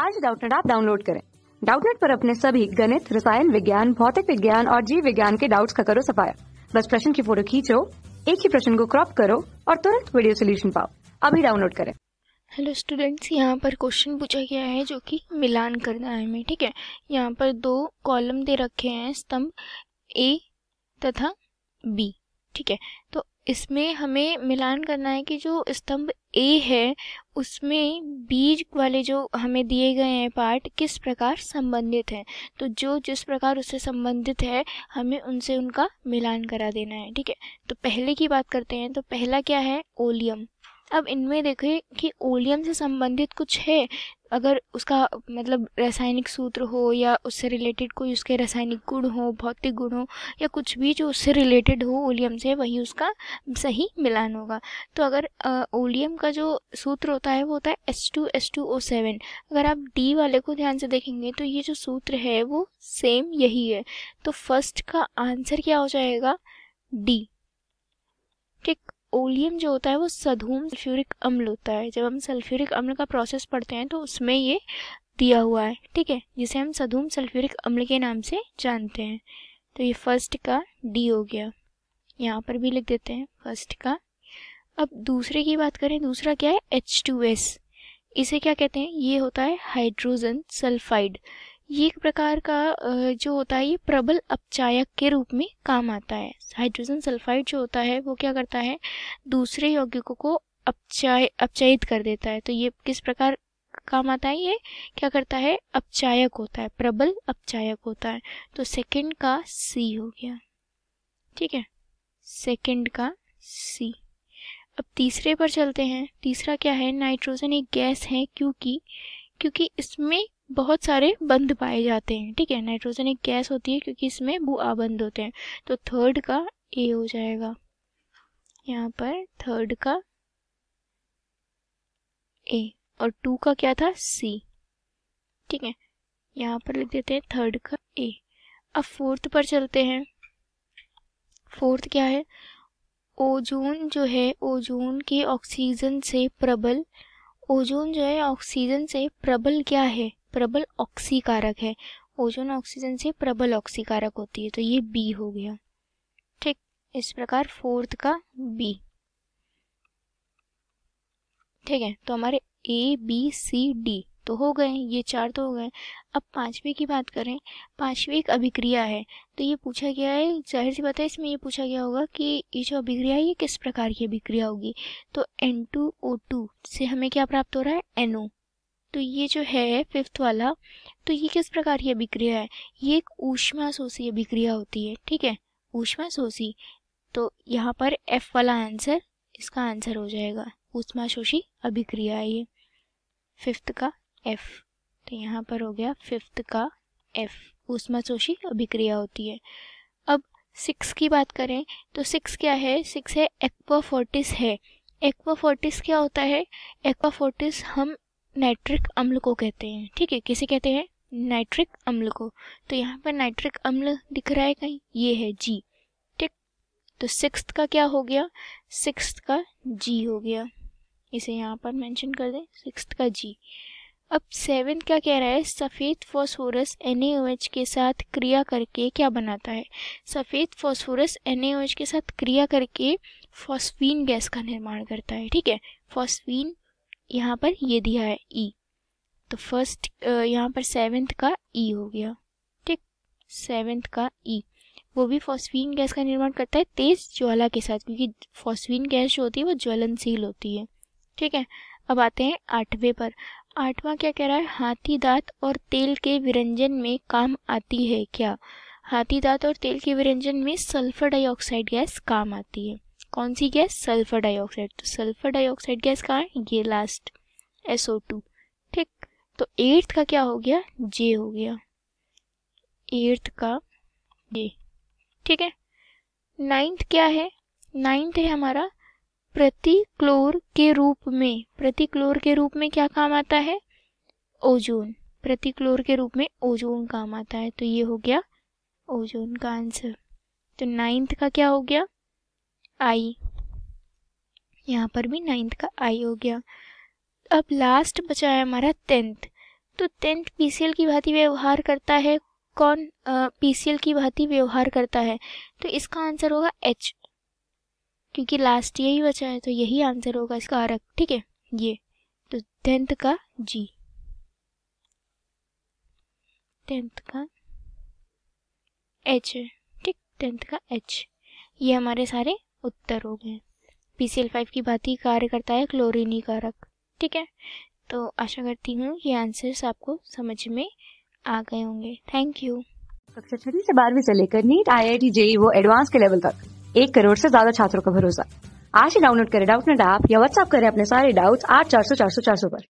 आज डाउटनेट आप डाउनलोड करें डाउटनेट पर अपने सभी गणित रसायन विज्ञान भौतिक विज्ञान और जीव विज्ञान के डाउट्स का करो सफाया बस प्रश्न की फोटो खींचो एक ही प्रश्न को क्रॉप करो और तुरंत वीडियो सोल्यूशन पाओ अभी डाउनलोड करें हेलो स्टूडेंट्स यहाँ पर क्वेश्चन पूछा गया है जो कि मिलान करना है हमें ठीक है यहाँ पर दो कॉलम दे रखे हैं स्तंभ ए तथा बी ठीक है तो इसमें हमें मिलान करना है कि जो स्तंभ ए है उसमें बीज वाले जो हमें दिए गए हैं पार्ट किस प्रकार संबंधित हैं तो जो जिस प्रकार उससे संबंधित है हमें उनसे उनका मिलान करा देना है ठीक है तो पहले की बात करते हैं तो पहला क्या है ओलियम अब इनमें देखें कि ओलियम से संबंधित कुछ है अगर उसका मतलब रासायनिक सूत्र हो या उससे रिलेटेड कोई उसके रासायनिक गुण हो भौतिक गुण हो या कुछ भी जो उससे रिलेटेड हो ओलियम से वही उसका सही मिलान होगा तो अगर ओलियम का जो सूत्र होता है वो होता है S two S two O seven अगर आप डी वाले को ध्यान से देखेंगे तो ये जो सूत्र है वो सेम यही है तो फर्स्ट का आंसर क्या हो जाएगा डी ओलियम जो होता है वो सधूम सल्फ्यूरिक अम्ल होता है जब हम सल्फ्यूरिक अम्ल का प्रोसेस पढ़ते हैं तो उसमें ये दिया हुआ है ठीक है जिसे हम सधूम सल्फ्यूरिक अम्ल के नाम से जानते हैं तो ये फर्स्ट का डी हो गया यहाँ पर भी लिख देते हैं फर्स्ट का अब दूसरे की बात करें दूसरा क्या है एच इसे क्या कहते हैं ये होता है हाइड्रोजन सल्फाइड ये एक प्रकार का जो होता है ये प्रबल अपचायक के रूप में काम आता है हाइड्रोजन सल्फाइड जो होता है वो क्या करता है दूसरे यौगिकों को अपचाय अपचयित कर देता है तो ये किस प्रकार काम आता है ये क्या करता है अपचायक होता है प्रबल अपचायक होता है तो सेकंड का सी हो गया ठीक है सेकंड का सी अब तीसरे पर चलते हैं तीसरा क्या है नाइट्रोजन एक गैस है क्योंकि क्योंकि इसमें बहुत सारे बंध पाए जाते हैं ठीक है नाइट्रोजन एक गैस होती है क्योंकि इसमें भू आबंद होते हैं तो थर्ड का ए हो जाएगा यहाँ पर थर्ड का ए और टू का क्या था सी ठीक है यहाँ पर लिख देते हैं थर्ड का ए अब फोर्थ पर चलते हैं फोर्थ क्या है ओजोन जो है ओजोन के ऑक्सीजन से प्रबल ओजोन जो है ऑक्सीजन से प्रबल क्या है प्रबल ऑक्सीकारक है ओजोन ऑक्सीजन से प्रबल ऑक्सीकारक होती है तो ये बी हो गया ठीक इस प्रकार फोर्थ का बी ठीक है तो हमारे ए बी सी डी तो हो गए ये चार तो हो गए अब पांचवे की बात करें पांचवी एक अभिक्रिया है तो ये पूछा गया है जाहिर सी बात है इसमें ये पूछा गया होगा कि ये जो अभिक्रिया है ये किस प्रकार की अभिक्रिया होगी तो एन टू ओ टू से हमें क्या प्राप्त हो रहा है एनओ तो ये जो है फिफ्थ वाला तो ये किस प्रकार की अभिक्रिया है ये एक ऊष्मा शोषी अभिक्रिया होती है ठीक है ऊष्मा शोषी तो यहाँ पर एफ वाला आंसर इसका आंसर हो जाएगा ऊष्मा शोषी अभिक्रिया है ये फिफ्थ का एफ तो यहाँ पर हो गया फिफ्थ का एफ ऊष्मा शोषी अभिक्रिया होती है अब सिक्स की बात करें तो सिक्स क्या है सिक्स है एक्वाफोर्टिस है एक्वाफोर्टिस क्या होता है एक्वाफोर्टिस हम नाइट्रिक अम्ल को कहते हैं ठीक है किसे कहते हैं नाइट्रिक अम्ल को तो यहाँ पर नाइट्रिक अम्ल दिख रहा है कहीं ये है जी ठीक तो सिक्स का क्या हो गया सिक्स का जी हो गया इसे यहाँ पर मेंशन कर दें सिक्स का जी अब सेवन क्या कह रहा है सफ़ेद फॉस्फोरस एन के साथ क्रिया करके क्या बनाता है सफ़ेद फॉस्फोरस एन के साथ क्रिया करके फॉस्फीन गैस का निर्माण करता है ठीक है फॉस्फीन यहाँ पर ये दिया है ई e. तो फर्स्ट यहाँ पर सेवेंथ का ई e हो गया ठीक सेवेंथ का ई e. वो भी फॉस्फीन गैस का निर्माण करता है तेज ज्वाला के साथ क्योंकि फॉस्फीन गैस जो होती है वो ज्वलनशील होती है ठीक है अब आते हैं आठवें पर आठवां क्या कह रहा है हाथी दांत और तेल के विरंजन में काम आती है क्या हाथी दांत और तेल के विरंजन में सल्फर डाइऑक्साइड गैस काम आती है कौन सी गैस सल्फर डाइऑक्साइड तो सल्फर डाइऑक्साइड गैस कहाँ है ये लास्ट एस ओ टू ठीक तो एट्थ का क्या हो गया जे हो गया एट्थ का जे ठीक है नाइन्थ क्या है नाइन्थ है हमारा प्रतिक्लोर के रूप में प्रतिक्लोर के रूप में क्या काम आता है ओजोन प्रतिक्लोर के रूप में ओजोन काम आता है तो ये हो गया ओजोन का आंसर तो नाइन्थ का क्या हो गया आई यहाँ पर भी नाइन्थ का आई हो गया अब लास्ट बचा है हमारा टेंथ तो टेंथ पीसीएल की भांति व्यवहार करता है कौन पीसीएल की भांति व्यवहार करता है तो इसका आंसर होगा एच क्योंकि लास्ट यही बचा है तो यही आंसर होगा इसका आरक ठीक है ये तो टेंथ का जी टेंथ का एच ठीक टेंथ का एच ये हमारे सारे उत्तर हो गए पी सी एल फाइव की बात ही कार्य करता है क्लोरीनी कारक ठीक है तो आशा करती हूँ ये आंसर्स आपको समझ में आ गए होंगे थैंक यू कक्षा छठी से बारहवीं से लेकर NEET I I T JEE वो एडवांस के लेवल तक एक करोड़ से ज्यादा छात्रों का भरोसा आज ही डाउनलोड करें डाउट नेट ऐप या व्हाट्सअप करें अपने सारे डाउट्स आठ चार सौ चार सौ चार सौ पर